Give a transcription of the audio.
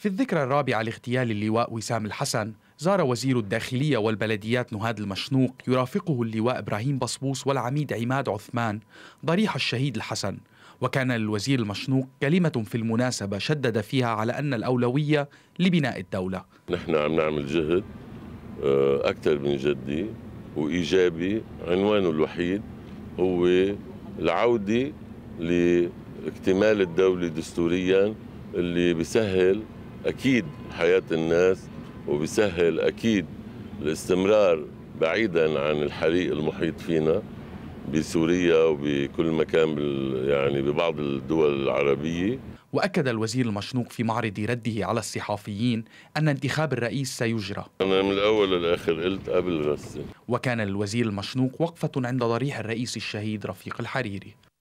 في الذكرى الرابعة لاغتيال اللواء وسام الحسن زار وزير الداخلية والبلديات نهاد المشنوق يرافقه اللواء إبراهيم بصبوس والعميد عماد عثمان ضريح الشهيد الحسن وكان للوزير المشنوق كلمة في المناسبة شدد فيها على أن الأولوية لبناء الدولة نحن عم نعمل جهد آه، أكثر من جدي وإيجابي عنوانه الوحيد هو العودة لاكتمال الدولة دستوريا اللي بيسهل أكيد حياة الناس وبيسهل أكيد الاستمرار بعيدا عن الحريق المحيط فينا بسوريا وبكل مكان يعني ببعض الدول العربية وأكد الوزير المشنوق في معرض رده على الصحافيين أن انتخاب الرئيس سيجرى أنا من الأول للآخر قلت قبل رسم وكان الوزير المشنوق وقفة عند ضريح الرئيس الشهيد رفيق الحريري